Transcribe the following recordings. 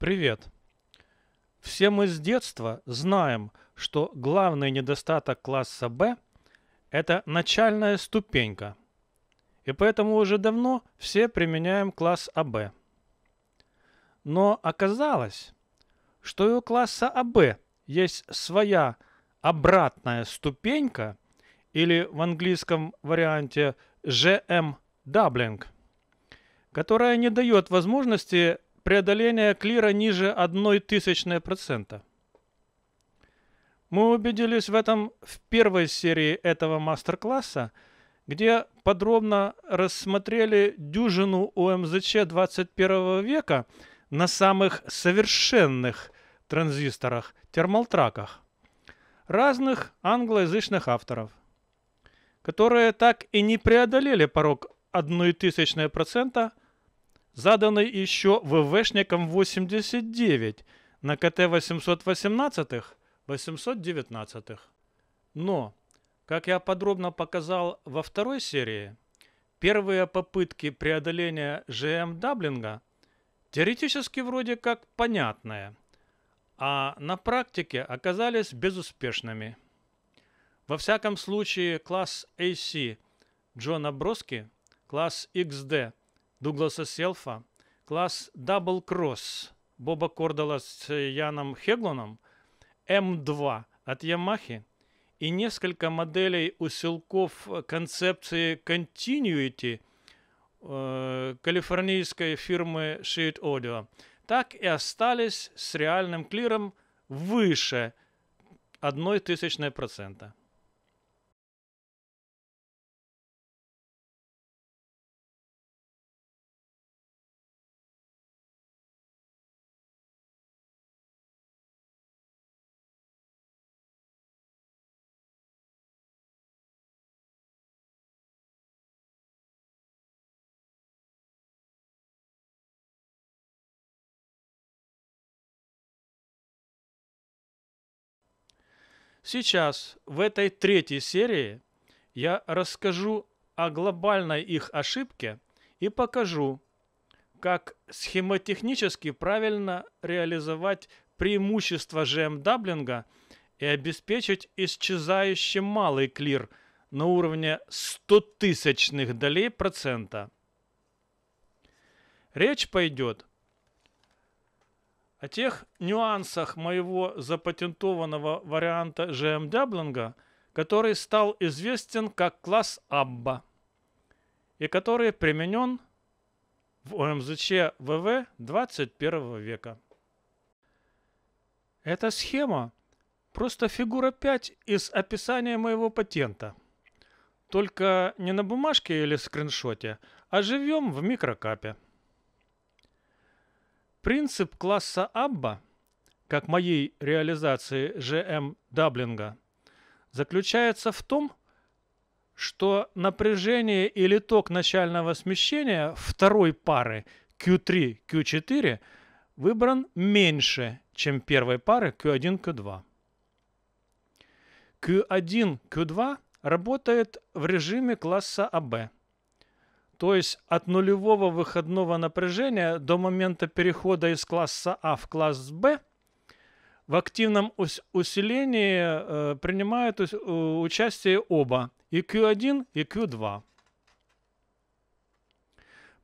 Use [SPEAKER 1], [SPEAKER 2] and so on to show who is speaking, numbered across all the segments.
[SPEAKER 1] Привет! Все мы с детства знаем, что главный недостаток класса B – это начальная ступенька. И поэтому уже давно все применяем класс АБ. Но оказалось, что и у класса АБ есть своя обратная ступенька или в английском варианте GM даблинг, которая не дает возможности преодоление клира ниже одной тысячной процента. Мы убедились в этом в первой серии этого мастер-класса, где подробно рассмотрели дюжину ОМЗЧ 21 века на самых совершенных транзисторах, термалтраках, разных англоязычных авторов, которые так и не преодолели порог одной тысячной процента заданный еще ВВшником 89 на КТ 818 819 Но, как я подробно показал во второй серии, первые попытки преодоления ЖМ даблинга теоретически вроде как понятные, а на практике оказались безуспешными. Во всяком случае, класс AC Джона Броски, класс XD – Дугласа Селфа, класс Double Cross Боба Кордала с Яном Хеглоном, М2 от Ямахи и несколько моделей усилков концепции Continuity э, калифорнийской фирмы Sheet Audio, так и остались с реальным клиром выше одной тысячной процента. Сейчас, в этой третьей серии, я расскажу о глобальной их ошибке и покажу, как схемотехнически правильно реализовать преимущества жем-даблинга и обеспечить исчезающий малый клир на уровне 100 тысячных долей процента. Речь пойдет о тех нюансах моего запатентованного варианта GM Даблинга, который стал известен как класс Абба и который применен в ОМЗЧ ВВ 21 века. Эта схема просто фигура 5 из описания моего патента. Только не на бумажке или скриншоте, а живем в микрокапе. Принцип класса Абба, как моей реализации ЖМ Даблинга, заключается в том, что напряжение или ток начального смещения второй пары Q3, Q4 выбран меньше, чем первой пары Q1, Q2. Q1, Q2 работает в режиме класса АБ. То есть от нулевого выходного напряжения до момента перехода из класса А в класс Б в активном усилении э, принимают участие оба и Q1, и Q2.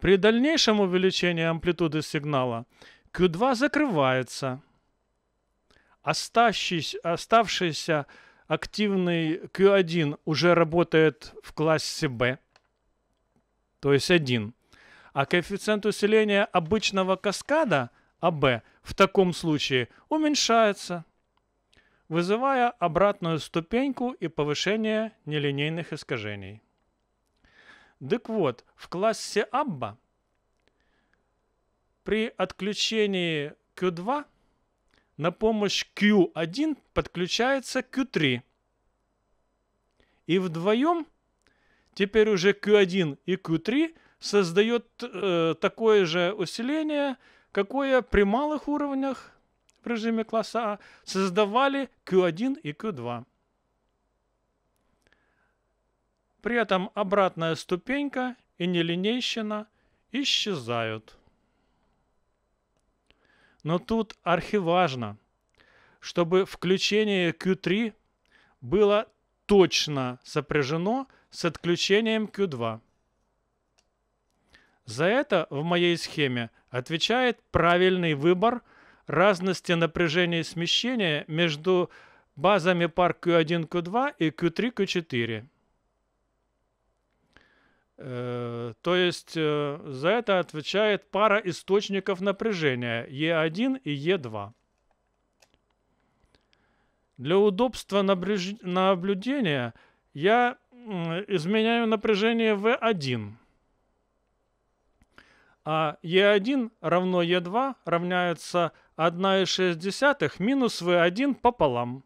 [SPEAKER 1] При дальнейшем увеличении амплитуды сигнала Q2 закрывается. Оставшийся, оставшийся активный Q1 уже работает в классе B – то есть 1. А коэффициент усиления обычного каскада АБ в таком случае уменьшается, вызывая обратную ступеньку и повышение нелинейных искажений. Так вот, в классе Абба при отключении Q2 на помощь Q1 подключается Q3. И вдвоем Теперь уже Q1 и Q3 создает э, такое же усиление, какое при малых уровнях в режиме класса А создавали Q1 и Q2. При этом обратная ступенька и нелинейщина исчезают. Но тут архиважно, чтобы включение Q3 было точно сопряжено с отключением Q2. За это в моей схеме отвечает правильный выбор разности напряжения и смещения между базами пар Q1, Q2 и Q3, Q4. Э, то есть э, за это отвечает пара источников напряжения E1 и E2. Для удобства набреж... наблюдения я изменяю напряжение V1. А E1 равно E2 равняется 1,6 минус V1 пополам.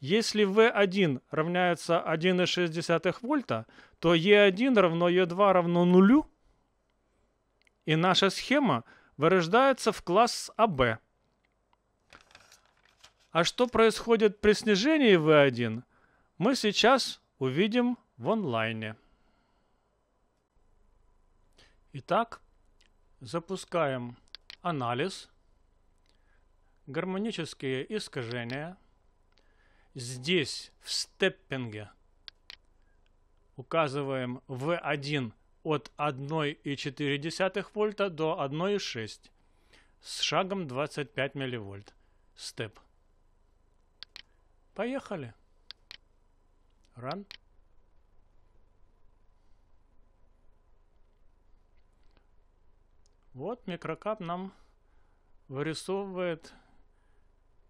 [SPEAKER 1] Если V1 равняется 1,6 вольта, то E1 равно E2 равно нулю. И наша схема вырождается в класс АБ. А что происходит при снижении V1, мы сейчас увидим в онлайне. Итак, запускаем анализ, гармонические искажения. Здесь в степпинге указываем V1 от 1,4 вольта до 1,6 с шагом 25 милливольт. Степ. Поехали. Run. Вот микрокап нам вырисовывает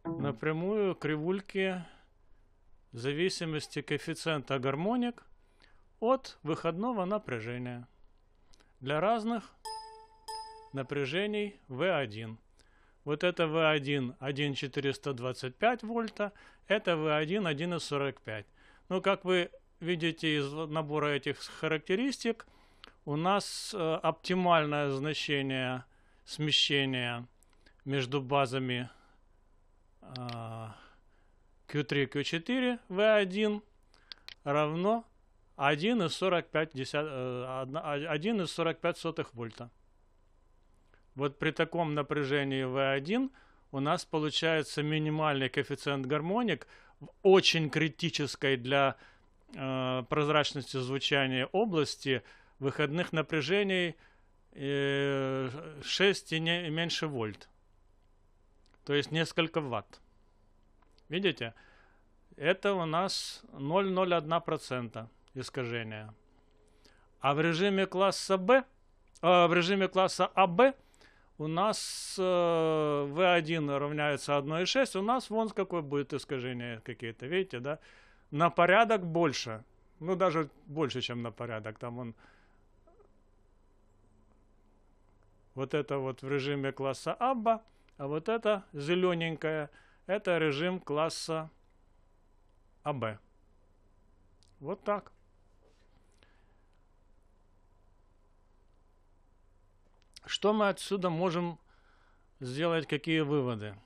[SPEAKER 1] напрямую кривульки зависимости коэффициента гармоник от выходного напряжения для разных напряжений V1. Вот это V1 1,425 вольта, это V1 1,45. Но как вы видите из набора этих характеристик, у нас э, оптимальное значение смещения между базами Q3 Q4 V1 равно 1,45 1,45 э, вольта. Вот при таком напряжении V1 у нас получается минимальный коэффициент гармоник, в очень критической для э, прозрачности звучания области выходных напряжений э, 6 и не, и меньше вольт. То есть несколько ватт. Видите? Это у нас 0,01% искажения. А в режиме класса B, э, а в режиме класса AB а у нас э, V1 равняется 1,6, у нас вон какое будет искажение какие-то, видите, да? На порядок больше. Ну, даже больше, чем на порядок. Там он... Вот это вот в режиме класса Абба, а вот это зелененькое, это режим класса АБ. Вот так. Что мы отсюда можем сделать, какие выводы?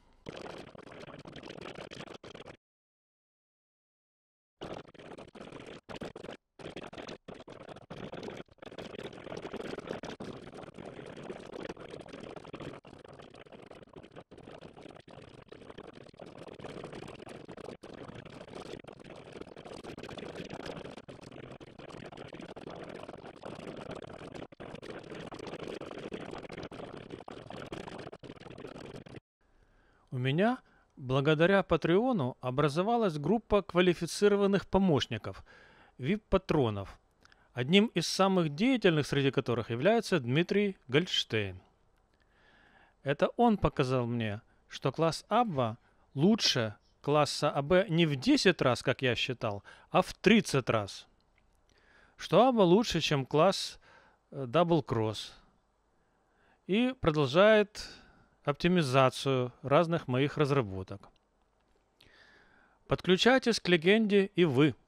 [SPEAKER 1] У меня, благодаря Патреону, образовалась группа квалифицированных помощников, vip патронов одним из самых деятельных среди которых является Дмитрий Гольдштейн. Это он показал мне, что класс Абва лучше класса АБ не в 10 раз, как я считал, а в 30 раз. Что Абва лучше, чем класс Double э, Cross. И продолжает оптимизацию разных моих разработок. Подключайтесь к легенде и вы –